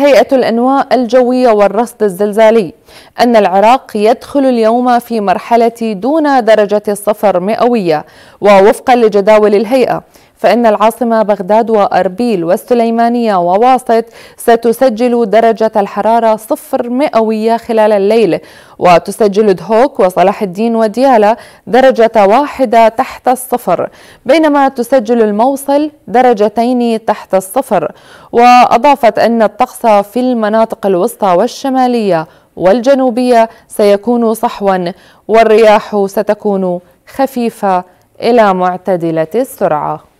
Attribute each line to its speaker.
Speaker 1: هيئة الأنواء الجوية والرصد الزلزالي أن العراق يدخل اليوم في مرحلة دون درجة الصفر مئوية ووفقا لجداول الهيئة فإن العاصمة بغداد وأربيل والسليمانية وواسط ستسجل درجة الحرارة صفر مئوية خلال الليل وتسجل دهوك وصلاح الدين وديالا درجة واحدة تحت الصفر بينما تسجل الموصل درجتين تحت الصفر وأضافت أن الطقس في المناطق الوسطى والشمالية والجنوبية سيكون صحوا والرياح ستكون خفيفة إلى معتدلة السرعة